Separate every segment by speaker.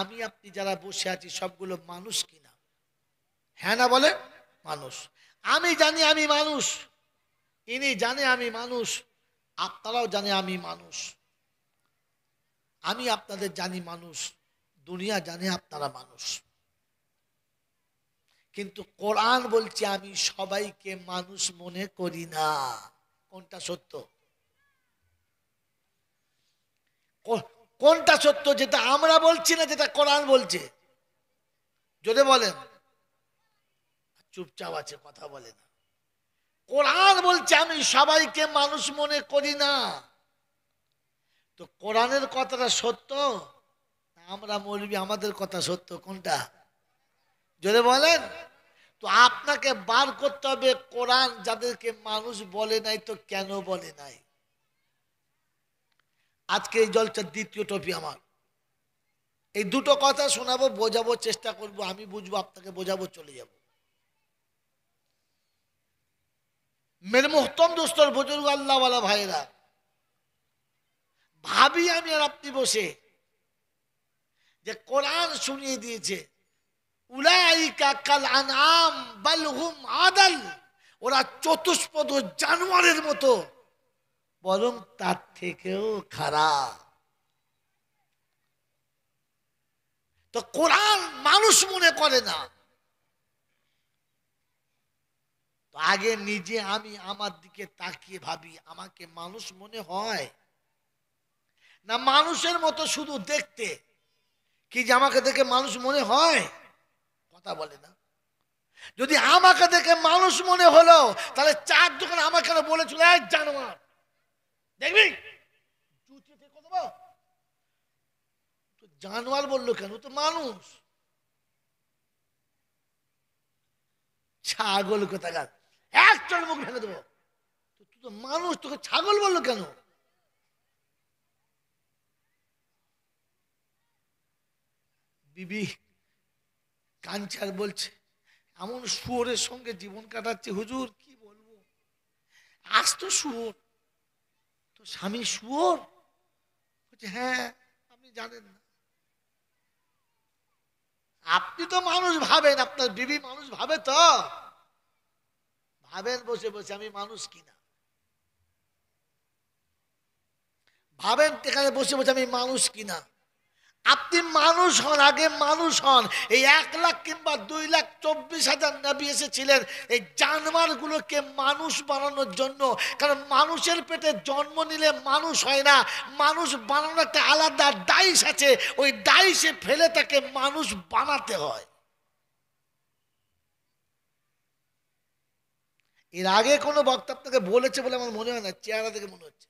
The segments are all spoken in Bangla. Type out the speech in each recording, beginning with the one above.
Speaker 1: আমি আপনি যারা বসে আছি সবগুলো মানুষ কিনা হ্যাঁ না বলে মানুষ আমি জানি আমি মানুষ ইনি জানে আমি মানুষ আপনারাও জানে আমি মানুষ আমি আপনাদের জানি মানুষ দুনিয়া জানে আপনারা মানুষ কিন্তু কোরআন বলছে আমি সবাইকে মানুষ মনে করি না কোনটা সত্য কোনটা সত্য যেটা আমরা বলছি না যেটা কোরআন বলছে যদি বলেন চুপচাপ আছে কথা বলে না কোরআন বলছে আমি সবাইকে মানুষ মনে করি না তো কোরআনের কথাটা সত্য আমরা মরবি আমাদের কথা সত্য কোনটা যদি বলেন তো আপনাকে বার করতে হবে কোরআন যাদেরকে মানুষ বলে নাই তো কেন বলে নাই আজকে এই জলসার দ্বিতীয় টপি আমার এই দুটো কথা শোনাবো বোঝাবো চেষ্টা করব আমি বুঝবো আপনাকে বোঝাবো চলে যাব মেরে মোহতম দোস্তর বুজুর্গ আল্লাহওয়ালা ভাইরা ভাবি আমি আর আপনি বসে যে কোরআন শুনিয়ে দিয়েছে উলাইকা কাল আদাল ওরা চতুষ্পদ জানোয়ারের মতো বরং তার থেকেও খারাপ তো কোরআন মানুষ মনে করে না তো আগে নিজে আমি আমার দিকে তাকিয়ে ভাবি আমাকে মানুষ মনে হয় না মানুষের মতো শুধু দেখতে কি যে আমাকে দেখে মানুষ মনে হয় কথা বলে না যদি আমাকে দেখে মানুষ মনে হলো তাহলে চার দোকান আমাকে বলেছিল এক জানোয়ার দেখবি জানোয়ার বললো কেন তো মানুষ ছাগল কোথাকার এক চড় মুখ ভেঙে দেবো তুই তো মানুষ তোকে ছাগল বললো কেন বিবি কাঞ্চার বলছে এমন শুয়োরের সঙ্গে জীবন কাটাচ্ছে হুজুর কি বলবো আস্ত তো স্বামী শুয়োর বলছে হ্যাঁ আপনি জানেন না আপনি তো মানুষ ভাবেন আপনার বিবি মানুষ ভাবে তো ভাবেন বসে বসে আমি মানুষ কিনা ভাবেন এখানে বসে বসে আমি মানুষ কিনা আপনি মানুষ হন আগে মানুষ হন এই এক লাখ কিংবা দুই লাখ চব্বিশ হাজার নাবি এসেছিলেন এই জানোয়ারগুলোকে মানুষ বানানোর জন্য কারণ মানুষের পেটে জন্ম নিলে মানুষ হয় না মানুষ বানানোর একটা আলাদা ডাইস আছে ওই ডাইসে ফেলে তাকে মানুষ বানাতে হয় এর আগে কোনো বক্তা আপনাকে বলেছে বলে আমার মনে হয় না চেহারা থেকে মনে হচ্ছে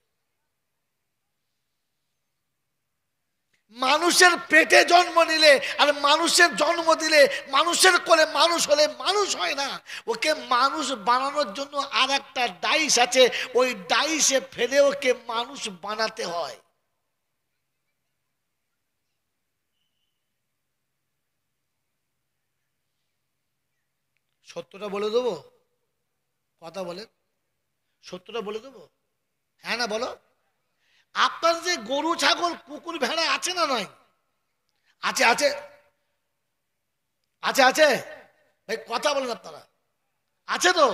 Speaker 1: মানুষের পেটে জন্ম নিলে আর মানুষের জন্ম দিলে মানুষের কোলে মানুষ হলে মানুষ হয় না ওকে মানুষ বানানোর জন্য আর একটা ডাইস আছে ওই ডাইসে ফেলে ওকে মানুষ বানাতে হয় সত্যটা বলে দেবো কথা বলেন সত্যটা বলে দেবো হ্যাঁ না বলো আপনার যে গরু ছাগল কুকুর ভেড়া আছে না নয় আছে আছে আছে আছে ভাই কথা বলেন আপনারা আছে তো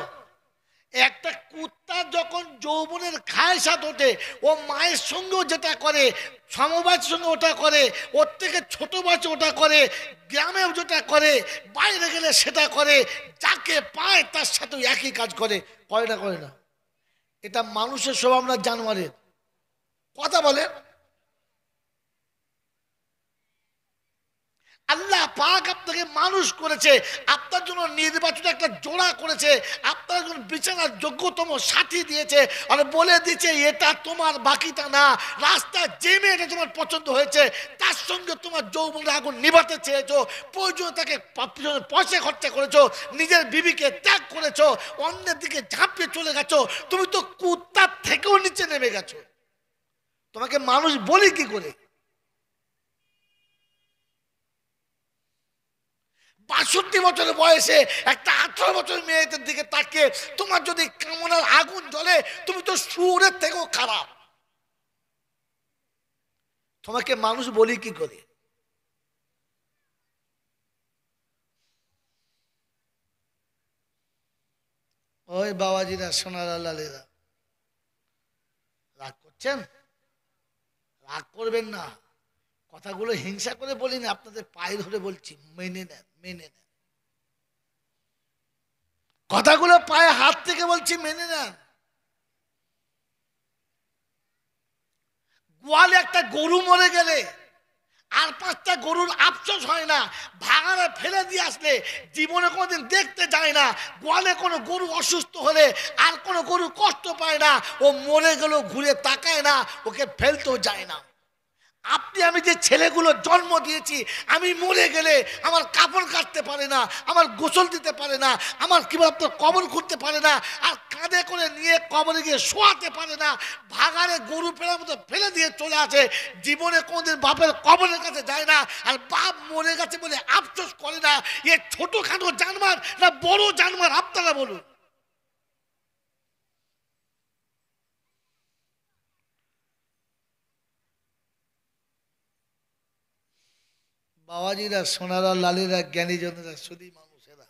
Speaker 1: একটা কুত্তা যখন যৌবনের খায় সাথ ওঠে ও মায়ের সঙ্গেও যেটা করে সমবাসীর সঙ্গে ওটা করে ওর থেকে ছোট বাচ্চা ওটা করে গ্রামেও যেটা করে বাইরে গেলে সেটা করে যাকে পায় তার সাথে একই কাজ করে করে না করে না এটা মানুষের স্বভাব না জানোয়ারের কথা বলে আল্লাহ পাক আপনাকে মানুষ করেছে আপনার জন্য নির্বাচন একটা জোড়া করেছে আপনার জন্য বিচারার যোগ্যতম সাথী দিয়েছে আর বলে দিচ্ছে এটা তোমার বাকিটা না রাস্তা যে মেয়েটা তোমার পছন্দ হয়েছে তার সঙ্গে তোমার যৌবন আগুন নিভাতে চেয়েছো প্রয়োজনে তাকে পয়সা খরচা করেছো নিজের বিবিকে ত্যাগ করেছো অন্যের দিকে ঝাঁপিয়ে চলে গেছো তুমি তো কুত্তার থেকেও নিচে নেমে গেছো তোমাকে মানুষ বলি কি করে বাষট্টি বছর বয়সে একটা আঠারো বছর মেয়েদের দিকে তাকে তোমার যদি কামনার আগুন জ্বলে তুমি তো সুরের থেকেও খারাপ তোমাকে মানুষ বলি কি করে ওই বাবাজিরা সোনার আল্লাহ রাগ করছেন রাগ করবেন না কথাগুলো হিংসা করে বলি না আপনাদের পায়ে ধরে বলছি মেনে নেন মেনে নেন কথাগুলো পায়ে হাত থেকে বলছি মেনে নেন গোয়ালে একটা গরু মরে গেলে আর পাঁচটা গরুর আফসোস হয় না ভাগাড়ে ফেলে দিয়ে আসলে জীবনে কোনোদিন দেখতে যায় না গোয়ালে কোনো গরু অসুস্থ হলে আর কোনো গরু কষ্ট পায় না ও মরে গেলেও ঘুরে তাকায় না ওকে ফেলতেও যায় না আপনি আমি যে ছেলেগুলো জন্ম দিয়েছি আমি মরে গেলে আমার কাপড় কাটতে পারে না আমার গোসল দিতে পারে না আমার কি বলতো কবর ঘুরতে পারে না আর কাঁধে করে নিয়ে কবরে গিয়ে শোয়াতে পারে না ভাগারে গরু ফেরার মতো ফেলে দিয়ে চলে আসে জীবনে কোনোদিন বাপের কবরের কাছে যায় না আর বাপ মরে গেছে বলে আফসোস করে না এ ছোটোখাটো জানমার না বড় জানমার আপনারা বলুন বাবাজিরা সোনারা লালিরা জ্ঞানীজনেরা শুধু মানুষেরা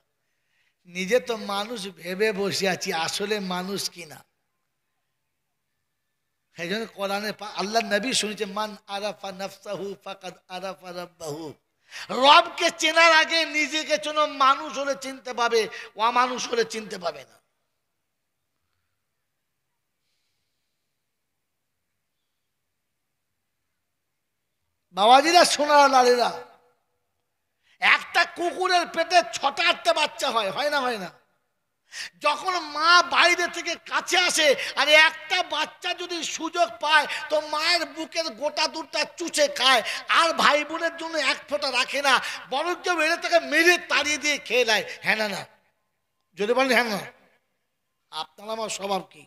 Speaker 1: নিজে তো মানুষ ভেবে বসে আছি আসলে মানুষ কিনা সেই জন্য কোরআনে আল্লাহ নবী শুনেছে মান আরাফা নফসাহু ফাকাদ আরাফা রব্বাহু রবকে চেনার আগে নিজেকে চেন মানুষ হলে চিনতে পাবে ও মানুষ হলে চিনতে পাবে না বাবাজিরা সোনারা লালেরা একটা কুকুরের পেটে ছটা আটটা বাচ্চা হয় হয় না হয় না যখন মা বাইরে থেকে কাছে আসে আর একটা বাচ্চা যদি সুযোগ পায় তো মায়ের বুকের গোটা দুটা চুচে খায় আর ভাই বোনের জন্য এক ফোঁটা রাখে না বরঞ্চ মেরে থেকে মেরে তাড়িয়ে দিয়ে খেয়ে নেয় হ্যাঁ না না যদি বলেন হ্যাঁ না আপনার আমার স্বভাব কি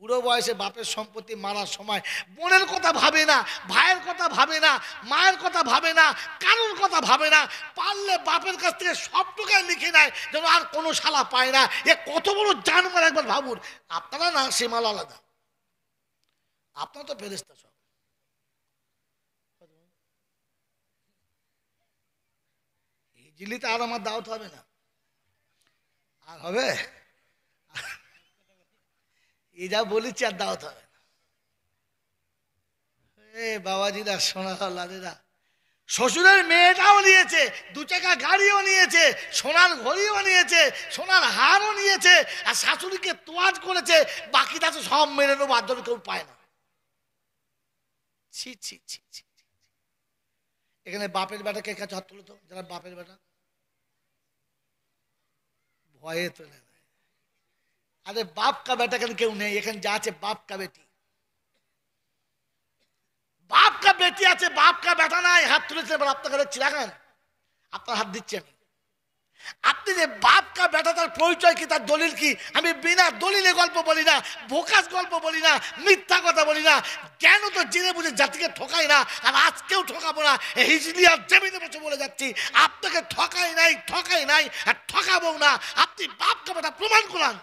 Speaker 1: বুড়ো বয়সে বাপের সম্পত্তি মারার সময় বোনের কথা ভাবে না ভাইয়ের কথা ভাবে না মায়ের কথা ভাবে না কারোর কথা ভাবে না পারলে বাপের কাছ থেকে সবটুকু লিখে নেয় যেন আর কোনো শালা পায় না এ কত বড় জানবার একবার ভাবুন আপনারা না মাল আলাদা আপনার তো ফেরেস্তা সব জিলিতে আর আমার দাওয়াত হবে না আর হবে এ যা বলেছি আর দাওয়াত হবে এ বাবাজিরা সোনা শ্বশুরের মেয়েটাও নিয়েছে দু চাকা গাড়িও নিয়েছে সোনার ঘড়িও নিয়েছে সোনার হারও নিয়েছে আর শাশুড়িকে তোয়াজ করেছে বাকিটা তো সব মেরে নেবো আর কেউ পায় না ছি ছি ছি ছি এখানে বাপের বেটা কে কাছে হাত তুলো তো যারা বাপের বেটা ভয়ে তোলে আরে বাপ কা বেটা কেন কেউ নেই এখানে যা আছে বাপ কা বেটি বাপ কা বেটি আছে বাপ কা বেটা নাই হাত তুলেছেন এবার আপনার কাছে চিরাখান আপনার হাত দিচ্ছে আপনি যে বাপ কা বেটা তার পরিচয় কি তার দলিল কি আমি বিনা দলিলে গল্প বলি না ভোকাস গল্প বলি না মিথ্যা কথা বলি না কেন তো জেনে বুঝে জাতিকে ঠকাই না আর আজকেও ঠকাবো না হিজলিয়ার জমিতে বসে বলে যাচ্ছি আপনাকে ঠকাই নাই ঠকাই নাই আর ঠকাবো না আপনি বাপ কা বেটা প্রমাণ করান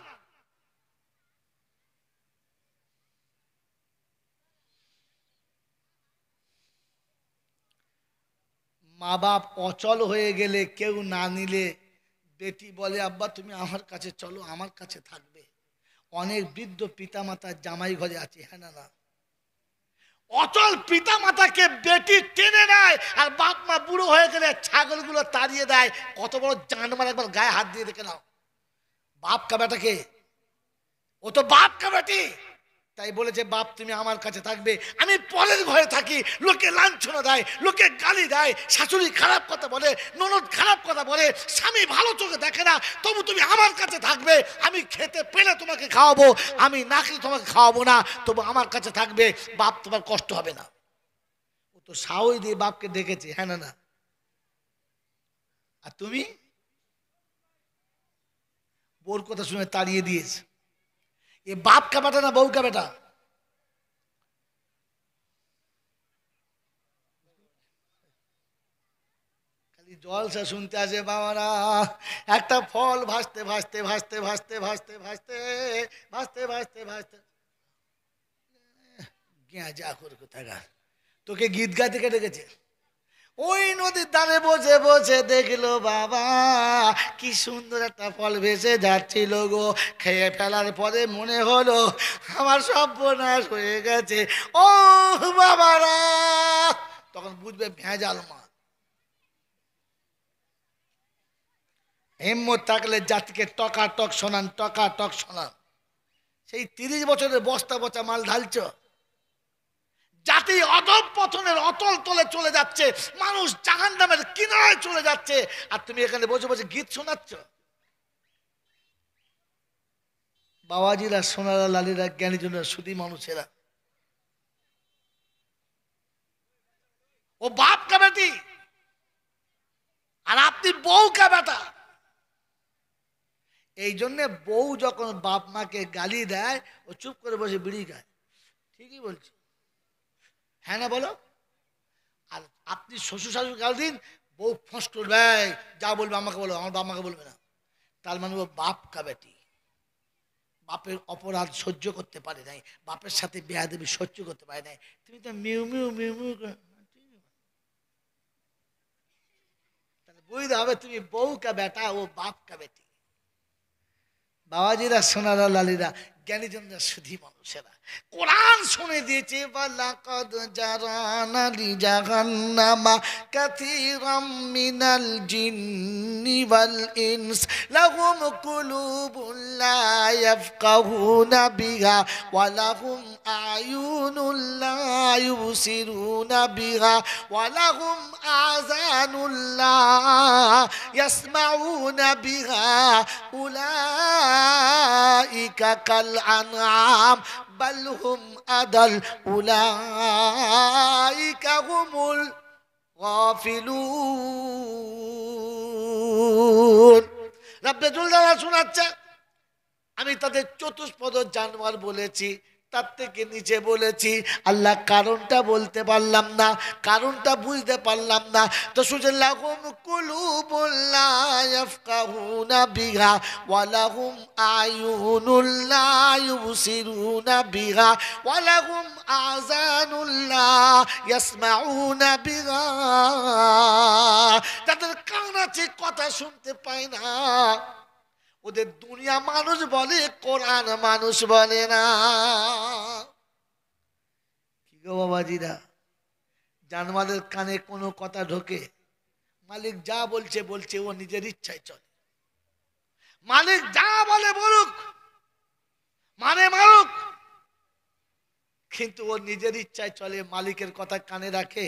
Speaker 1: মা বাপ অচল হয়ে গেলে কেউ না নিলে বেটি বলে আব্বা তুমি আমার কাছে চলো আমার কাছে থাকবে অনেক বৃদ্ধ পিতামাতার জামাই ঘরে আছে হ্যাঁ না না অচল পিতা মাতাকে বেটি টেনে নেয় আর বাপ মা বুড়ো হয়ে গেলে ছাগলগুলো তাড়িয়ে দেয় কত বড় জানমার একবার গায়ে হাত দিয়ে দেখে নাও বাপ কা বেটাকে ও তো বাপ কা বেটি তাই বলেছে বাপ তুমি আমার কাছে থাকবে আমি পরের ঘরে থাকি লোকে লাঞ্ছনা দেয় লোকে গালি দেয় শাশুড়ি খারাপ কথা বলে ননদ খারাপ কথা বলে স্বামী ভালো চোখে দেখে না তবু তুমি আমার কাছে থাকবে আমি খেতে পেলে তোমাকে খাওয়াবো আমি না খেলে তোমাকে খাওয়াবো না তবু আমার কাছে থাকবে বাপ তোমার কষ্ট হবে না ও তো সাহই দিয়ে বাপকে ডেকেছে হ্যাঁ না না আর তুমি বোর কথা শুনে তাড়িয়ে দিয়েছে ये बाप का बेटा ना बहू का बेटा জলসা শুনতে আসে বাবারা একটা ফল ভাসতে ভাসতে ভাসতে ভাসতে ভাসতে ভাসতে ভাসতে ভাসতে ভাসতে গেঁজা করে কোথায় তোকে গীত গাইতে কেটে গেছে ওই নদীর ধারে বসে বসে দেখলো বাবা কি সুন্দর একটা ফল ভেসে যাচ্ছিল গো খেয়ে ফেলার পরে মনে হলো আমার সর্বনাশ হয়ে গেছে ও বাবারা তখন বুঝবে ভেজাল মা হেম্মত থাকলে জাতিকে টকা টক শোনান টকা টক শোনান সেই তিরিশ বছরের বস্তা বচা মাল ঢালছ জাতি অদম পথনের অতল তলে চলে যাচ্ছে মানুষ জাহান নামের কিনারায় চলে যাচ্ছে আর তুমি এখানে বসে বসে গীত শোনাচ্ছ বাবাজিরা সোনারা লালিরা জন্য শুধু মানুষেরা ও বাপ কা আর আপনি বউ কা এই জন্যে বউ যখন বাপ মাকে গালি দেয় ও চুপ করে বসে বিড়ি খায় ঠিকই বলছে হ্যাঁ না বলো আর আপনি শ্বশুর শাশুড়ি কাল দিন বউ ফস করবে যা বলবে আমাকে বলো আমার বাপ মাকে বলবে না তার মানে ও বাপ কাবেটি বাপের অপরাধ সহ্য করতে পারে নাই বাপের সাথে বেয়া দেবী সহ্য করতে পারে নাই তুমি তো মিউ মিউ মিউ মিউ তাহলে বুঝতে হবে তুমি বউ কা বেটা ও বাপ কা বেটি বাবাজিরা সোনারা লালিরা জ্ঞানীজনরা সুধী মানুষেরা কোরআন শুনে দিয়েছে বালাকদ জারানালি জাহান্নামা কাথিরাম মিনাল জিন্নি ইনস লাহুম يبصرون بها ولهم آذان لا يسمعون بها أولئك كالأنعام بل هم أدل أولئك هم الغافلون رب جل شنাচ্ছে আমি তাদের চতুষ্পদ জানোয়ার বলেছি তার থেকে নিচে বলেছি আল্লাহ কারণটা বলতে পারলাম না কারণটা বুঝতে পারলাম না তো সুজল্লাহুম কুলু বললা ওয়ালাহুম ওয়ালাহুম আজানুল্লাহ তাদের কান আছে কথা শুনতে পায় না ওদের দুনিয়া মানুষ বলে কোরআন মানুষ বলে না কি গো বাবাজিরা জানমালের কানে কোনো কথা ঢোকে মালিক যা বলছে বলছে ও নিজের ইচ্ছায় চলে মালিক যা বলে বলুক মানে মারুক কিন্তু ও নিজের ইচ্ছায় চলে মালিকের কথা কানে রাখে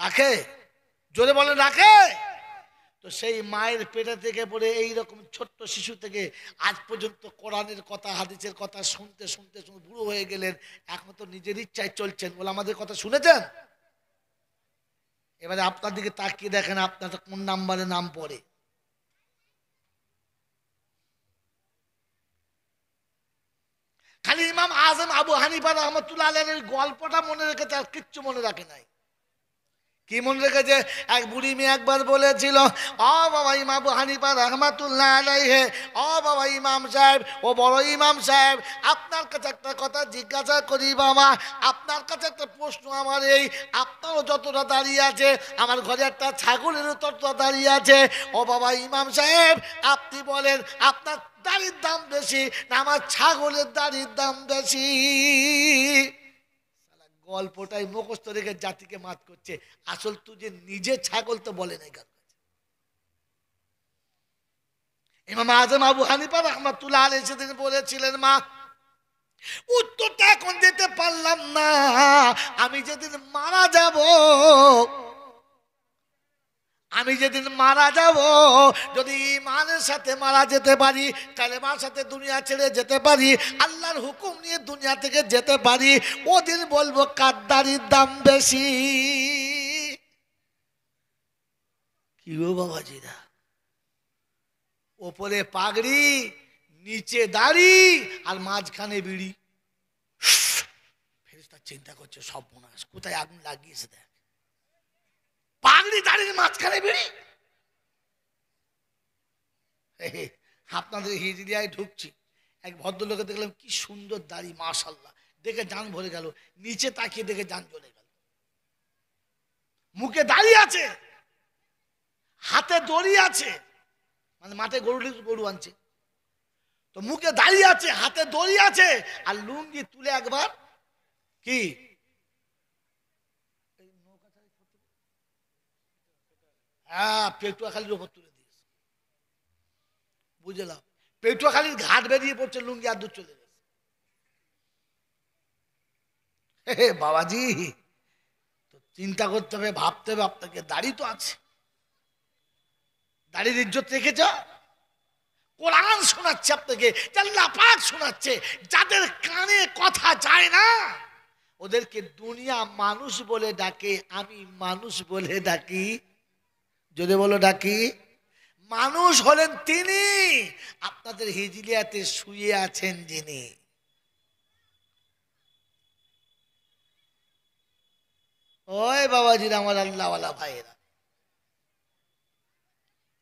Speaker 1: রাখে জোরে বলে রাখে তো সেই মায়ের পেটা থেকে পড়ে এই রকম ছোট্ট শিশু থেকে আজ পর্যন্ত কোরআনের কথা হাদিসের কথা শুনতে শুনতে শুনতে বুড়ো হয়ে গেলেন এখন তো নিজের ইচ্ছায় চলছেন বলে আমাদের কথা শুনেছেন এবারে আপনার দিকে তাকিয়ে দেখেন আপনার কোন নাম্বারে নাম পড়ে খালি ইমাম আজম আবু হানিফা রহমতুল্লাহ আলের গল্পটা মনে রেখে আর কিচ্ছু মনে রাখে নাই কি মনে রেখেছে এক বুড়ি মেয়ে একবার বলেছিল অ বাবা ইমাম হানিফা রহমাতুল্লাহ আলাইহে অ বাবা ইমাম সাহেব ও বড় ইমাম সাহেব আপনার কাছে একটা কথা জিজ্ঞাসা করি বাবা আপনার কাছে একটা প্রশ্ন আমার এই আপনারও যতটা দাঁড়িয়ে আছে আমার ঘরে একটা ছাগলেরও ততটা দাঁড়িয়ে আছে ও বাবা ইমাম সাহেব আপনি বলেন আপনার দাড়ির দাম বেশি না আমার ছাগলের দাড়ির দাম বেশি গল্পটাই মুখস্থ রেখে জাতিকে মাত করছে আসল তুই যে নিজে ছাগল তো বলে নাই কারো ইমাম আজম আবু হানিফা রহমাতুল্লাহ আলী সেদিন বলেছিলেন মা উত্তরটা এখন দিতে পারলাম না আমি যেদিন মারা যাব আমি যেদিন মারা যাব যদি ইমানের সাথে মারা যেতে পারি কালেমার সাথে দুনিয়া ছেড়ে যেতে পারি আল্লাহর হুকুম নিয়ে দুনিয়া থেকে যেতে পারি ওদিন বলবো কাদ্দারির দাম বেশি কি গো জিরা ওপরে পাগড়ি নিচে দাড়ি আর মাঝখানে বিড়ি ফেরিস্তার চিন্তা করছে সব মনে কোথায় আগুন লাগিয়েছে দেখ পাগড়ি দাঁড়িয়ে মাঝখানে বেরি আপনাদের হিজড়িয়ায় ঢুকছি এক ভদ্রলোকে দেখলাম কি সুন্দর দাড়ি মাশাল্লাহ দেখে যান ভরে গেল নিচে তাকিয়ে দেখে যান চলে গেল মুখে দাড়ি আছে হাতে দড়ি আছে মানে মাঠে গরু গরু আনছে তো মুখে দাঁড়িয়ে আছে হাতে দড়ি আছে আর লুঙ্গি তুলে একবার কি হ্যাঁ, পেটুয়াখালীর ওপর তুলে দিয়েছে বুঝলাম পেটুয়াখালীর ঘাট বেরিয়ে পড়ছে লুঙ্গি চলে গেছে বাবাজি তো চিন্তা করতে হবে ভাবতে হবে আপনাকে দাড়ি তো আছে দাড়ির ইজ্জত রেখেছ কোরআন শোনাচ্ছে আপনাকে পাক শোনাচ্ছে যাদের কানে কথা যায় না ওদেরকে দুনিয়া মানুষ বলে ডাকে আমি মানুষ বলে ডাকি যদি বলো ডাকি মানুষ হলেন তিনি আপনাদের হিজিলিয়াতে শুয়ে আছেন যিনি ওই বাবাজি আমার আল্লাহওয়ালা ভাইয়েরা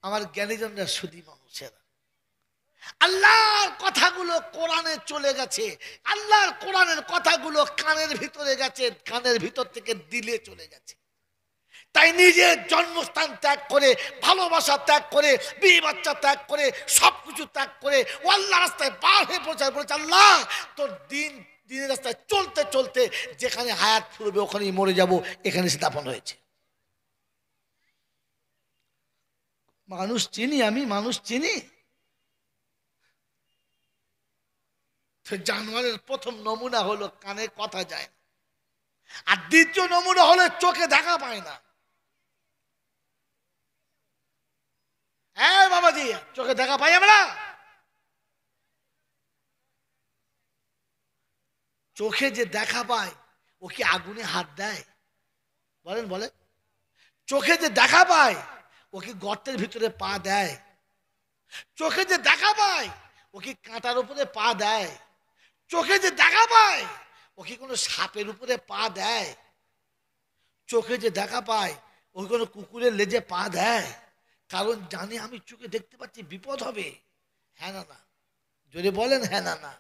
Speaker 1: আমার জ্ঞানীজনরা শুধু মানুষেরা আল্লাহর কথাগুলো কোরআনে চলে গেছে আল্লাহর কোরআনের কথাগুলো কানের ভিতরে গেছে কানের ভিতর থেকে দিলে চলে গেছে তাই নিজের জন্মস্থান ত্যাগ করে ভালোবাসা ত্যাগ করে বিয়ে বাচ্চা ত্যাগ করে সব কিছু ত্যাগ করে আল্লাহ রাস্তায় বার হয়ে প্রচার বলেছে আল্লাহ তোর দিন দিনের রাস্তায় চলতে চলতে যেখানে হায়াত ফুরবে ওখানেই মরে যাব এখানে স্থাপন হয়েছে মানুষ চিনি আমি মানুষ চিনি জানোয়ারের প্রথম নমুনা হলো কানে কথা যায় আর দ্বিতীয় নমুনা হলে চোখে দেখা পায় না হ্যাঁ বাবাজি চোখে দেখা পাই আমরা চোখে যে দেখা পায় ও কি আগুনে হাত দেয় বলেন বলেন চোখে যে দেখা পায় ও কি গর্তের ভিতরে পা দেয় চোখে যে দেখা পায় ও কি কাঁটার উপরে পা দেয় চোখে যে দেখা পায় ও কি কোনো সাপের উপরে পা দেয় চোখে যে দেখা পায় ও কোনো কুকুরের লেজে পা দেয় কারণ জানে আমি চোখে দেখতে পাচ্ছি বিপদ হবে হ্যাঁ না না যদি বলেন হ্যাঁ না না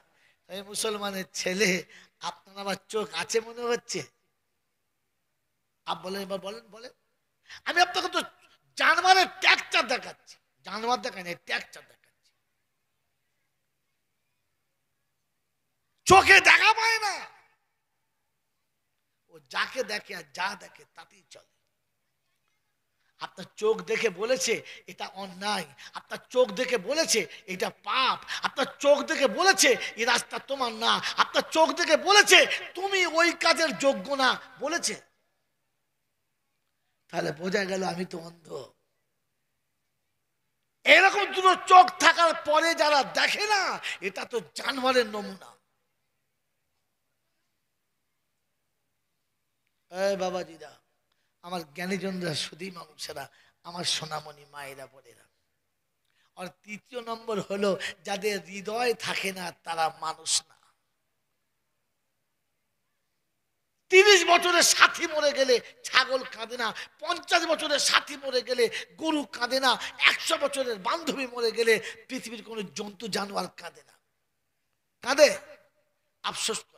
Speaker 1: তাই মুসলমানের ছেলে আপনার আমার চোখ আছে মনে হচ্ছে আপ বলেন এবার বলেন বলেন আমি আপনাকে তো জানমারের ট্যাকচার দেখাচ্ছি জানবার দেখা নেই ট্যাকচার দেখাচ্ছি চোখে দেখা পায় না ও যাকে দেখে আর যা দেখে তাতেই চলে আপনার চোখ দেখে বলেছে এটা অন্যায় আপনার চোখ দেখে বলেছে এটা পাপ আপনার চোখ দেখে বলেছে এই রাস্তা তোমার না আপনার চোখ দেখে বলেছে তুমি ওই কাজের যোগ্য না বলেছে তাহলে বোঝা গেল আমি তো অন্ধ এরকম দুটো চোখ থাকার পরে যারা দেখে না এটা তো জানোয়ারের নমুনা বাবা দিদা আমার জ্ঞানীজনরা সুদী মাংসেরা আমার সোনামণি মায়েরা বোনেরা আর তৃতীয় নম্বর হলো যাদের হৃদয় থাকে না তারা মানুষ না তিরিশ বছরের সাথী মরে গেলে ছাগল কাঁদে না পঞ্চাশ বছরের সাথী মরে গেলে গরু কাঁদে না একশো বছরের বান্ধবী মরে গেলে পৃথিবীর কোনো জন্তু জানোয়ার কাঁদে না কাঁদে আফসোস করে